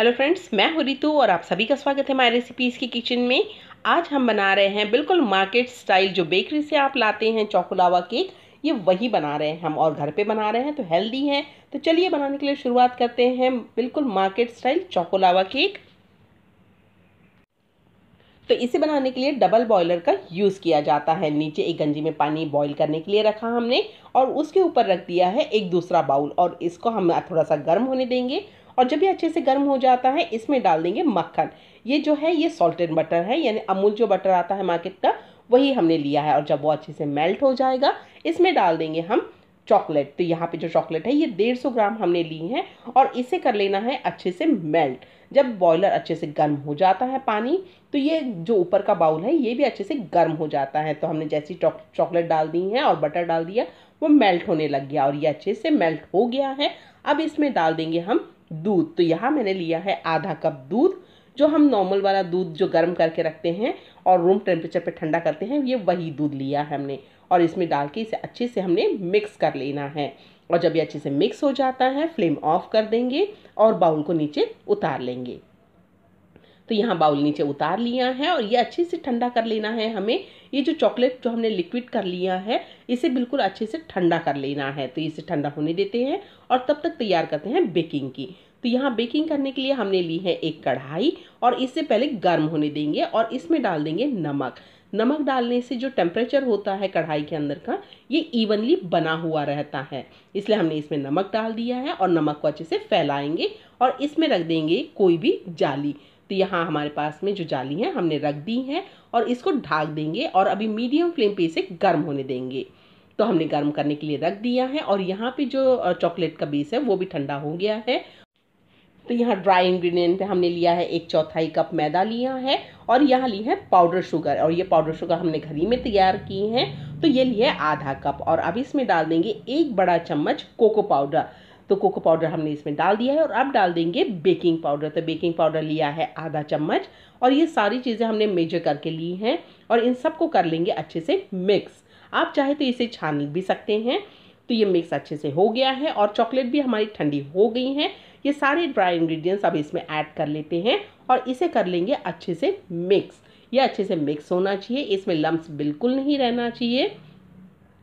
hello friends मैं हूँ रितु और आप सभी का स्वागत है माई रेसिपीज़ की किचन में आज हम बना रहे हैं बिल्कुल मार्केट स्टाइल जो बेकरी से आप लाते हैं चौकुलावा केक ये वही बना रहे हैं हम और घर पे बना रहे हैं तो हेल्दी है तो चलिए बनाने के लिए शुरुआत करते हैं बिल्कुल मार्केट स्टाइल चौकुलावा केक तो इसे बनाने के लिए डबल बॉयलर का यूज़ किया जाता है नीचे एक गंजी में पानी बॉईल करने के लिए रखा हमने और उसके ऊपर रख दिया है एक दूसरा बाउल और इसको हम थोड़ा सा गर्म होने देंगे और जब ये अच्छे से गर्म हो जाता है इसमें डाल देंगे मक्खन ये जो है ये सॉल्टेड बटर है यानी अमूल जो बटर आता है मार्केट का वही हमने लिया है और जब वो अच्छे से मेल्ट हो जाएगा इसमें डाल देंगे हम चॉकलेट तो यहाँ पे जो चॉकलेट है ये डेढ़ सौ ग्राम हमने ली है और इसे कर लेना है अच्छे से मेल्ट जब बॉयलर अच्छे से गर्म हो जाता है पानी तो ये जो ऊपर का बाउल है ये भी अच्छे से गर्म हो जाता है तो हमने जैसी चॉकलेट डाल दी है और बटर डाल दिया वो मेल्ट होने लग गया और ये अच्छे से मेल्ट हो गया है अब इसमें डाल देंगे हम दूध तो यहाँ मैंने लिया है आधा कप दूध जो हम नॉर्मल वाला दूध जो गर्म करके रखते हैं और रूम टेम्परेचर पे ठंडा करते हैं ये वही दूध लिया है हमने और इसमें डाल के इसे अच्छे से हमने मिक्स कर लेना है और जब ये अच्छे से मिक्स हो जाता है फ्लेम ऑफ कर देंगे और बाउल को नीचे उतार लेंगे तो यहाँ बाउल नीचे उतार लिया है और ये अच्छे से ठंडा कर लेना है हमें ये जो चॉकलेट जो हमने लिक्विड कर लिया है इसे बिल्कुल अच्छे से ठंडा कर लेना है तो इसे ठंडा होने देते हैं और तब तक तैयार करते हैं बेकिंग की तो यहाँ बेकिंग करने के लिए हमने ली है एक कढ़ाई और इससे पहले गर्म होने देंगे और इसमें डाल देंगे नमक नमक डालने से जो टेम्परेचर होता है कढ़ाई के अंदर का ये इवनली बना हुआ रहता है इसलिए हमने इसमें नमक डाल दिया है और नमक को अच्छे से फैलाएंगे और इसमें रख देंगे कोई भी जाली तो यहाँ हमारे पास में जो जाली है हमने रख दी है और इसको ढाक देंगे और अभी मीडियम फ्लेम पे इसे गर्म होने देंगे तो हमने गर्म करने के लिए रख दिया है और यहाँ पे जो चॉकलेट का बेस है वो भी ठंडा हो गया है तो यहाँ ड्राई इंग्रेडिएंट पे हमने लिया है एक चौथाई कप मैदा लिया है और यहाँ ली है पाउडर शुगर और ये पाउडर शुगर हमने घर ही में तैयार की है तो ये लिया है आधा कप और अब इसमें डाल देंगे एक बड़ा चम्मच कोको पाउडर तो कोको पाउडर हमने इसमें डाल दिया है और अब डाल देंगे बेकिंग पाउडर तो बेकिंग पाउडर लिया है आधा चम्मच और ये सारी चीज़ें हमने मेजर करके ली हैं और इन सबको कर लेंगे अच्छे से मिक्स आप चाहे तो इसे छान भी सकते हैं तो ये मिक्स अच्छे से हो गया है और चॉकलेट भी हमारी ठंडी हो गई है ये सारे ड्राई इंग्रेडिएंट्स अब इसमें ऐड कर लेते हैं और इसे कर लेंगे अच्छे से मिक्स ये अच्छे से मिक्स होना चाहिए इसमें लम्ब बिल्कुल नहीं रहना चाहिए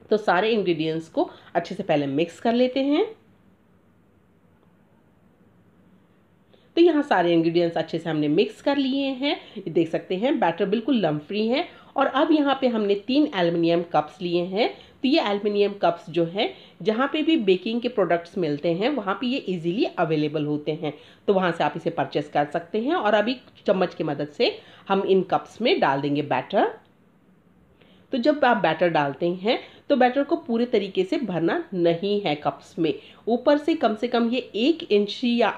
तो सारे इंग्रेडिएंट्स को अच्छे से पहले मिक्स कर लेते हैं तो यहाँ सारे इंग्रेडिएंट्स अच्छे से हमने मिक्स कर लिए हैं ये देख सकते हैं बैटर बिल्कुल लम फ्री है और अब यहाँ पे हमने तीन एल्युमिनियम कप्स लिए हैं तो ये एल्युमिनियम कप्स जो हैं जहाँ पे भी बेकिंग के प्रोडक्ट्स मिलते हैं वहाँ पे ये इजीली अवेलेबल होते हैं तो वहाँ से आप इसे परचेस कर सकते हैं और अभी चम्मच की मदद से हम इन कप्स में डाल देंगे बैटर तो जब आप बैटर डालते हैं तो बैटर को पूरे तरीके से भरना नहीं है कप्स में ऊपर से कम से कम ये एक इंच या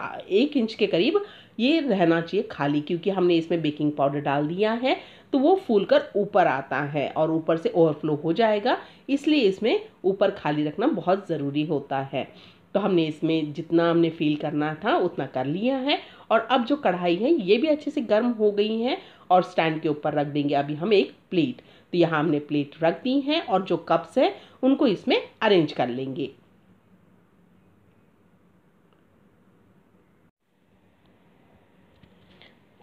एक इंच के करीब ये रहना चाहिए खाली क्योंकि हमने इसमें बेकिंग पाउडर डाल दिया है तो वो फूल कर ऊपर आता है और ऊपर से ओवरफ्लो हो जाएगा इसलिए इसमें ऊपर खाली रखना बहुत ज़रूरी होता है तो हमने इसमें जितना हमने फील करना था उतना कर लिया है और अब जो कढ़ाई है ये भी अच्छे से गर्म हो गई है और स्टैंड के ऊपर रख देंगे अभी हम एक प्लेट तो यहाँ हमने प्लेट रख दी हैं और जो कप्स हैं उनको इसमें अरेंज कर लेंगे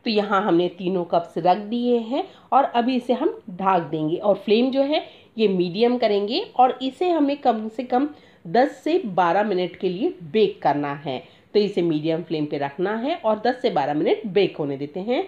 तो यहाँ हमने तीनों कप्स रख दिए हैं और अभी इसे हम ढाक देंगे और फ्लेम जो है ये मीडियम करेंगे और इसे हमें कम से कम 10 से 12 मिनट के लिए बेक करना है तो इसे मीडियम फ्लेम पे रखना है और 10 से 12 मिनट बेक होने देते हैं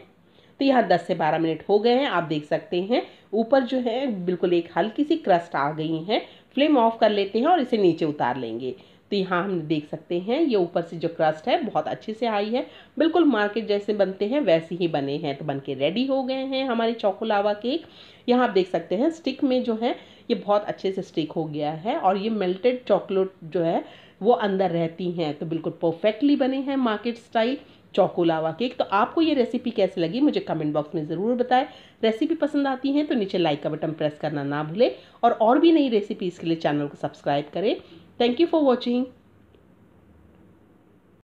तो यहाँ 10 से 12 मिनट हो गए हैं आप देख सकते हैं ऊपर जो है बिल्कुल एक हल्की सी क्रस्ट आ गई है फ्लेम ऑफ कर लेते हैं और इसे नीचे उतार लेंगे तो यहाँ हम देख सकते हैं ये ऊपर से जो क्रस्ट है बहुत अच्छे से आई है बिल्कुल मार्केट जैसे बनते हैं वैसे ही बने हैं तो बन के रेडी हो गए हैं हमारे चौकोलावा केक यहाँ आप देख सकते हैं स्टिक में जो है ये बहुत अच्छे से स्टिक हो गया है और ये मेल्टेड चॉकलेट जो है वो अंदर रहती हैं तो बिल्कुल परफेक्टली बने हैं मार्केट स्टाइल चौकोलावा केक तो आपको ये रेसिपी कैसे लगी मुझे कमेंट बॉक्स में ज़रूर बताएं रेसिपी पसंद आती है तो नीचे लाइक का बटन प्रेस करना ना भूलें और और भी नई रेसिपीज़ के लिए चैनल को सब्सक्राइब करें थैंक यू फॉर वॉचिंग